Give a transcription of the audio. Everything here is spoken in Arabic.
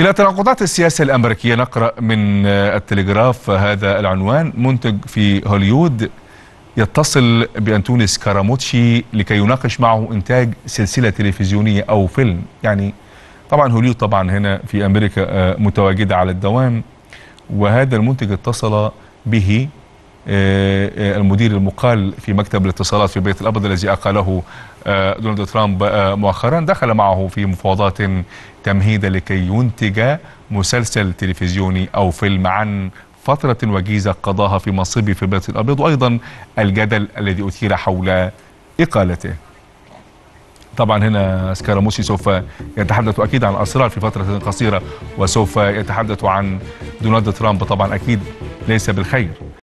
إلى تناقضات السياسة الأمريكية نقرأ من آه، التلغراف هذا العنوان منتج في هوليوود يتصل بأنتونيس كاراموتشي لكي يناقش معه إنتاج سلسلة تلفزيونية أو فيلم يعني طبعا هوليوود طبعا هنا في أمريكا آه، متواجدة على الدوام وهذا المنتج اتصل به آه، آه، المدير المقال في مكتب الاتصالات في البيت الابيض الذي اقاله آه، دونالد ترامب مؤخرا دخل معه في مفاوضات تمهيدة لكي ينتج مسلسل تلفزيوني او فيلم عن فترة وجيزة قضاها في منصبه في البيت الابيض وايضا الجدل الذي اثير حول اقالته. طبعا هنا سكاراموسي سوف يتحدث اكيد عن اسرار في فتره قصيره وسوف يتحدث عن دونالد ترامب طبعا اكيد ليس بالخير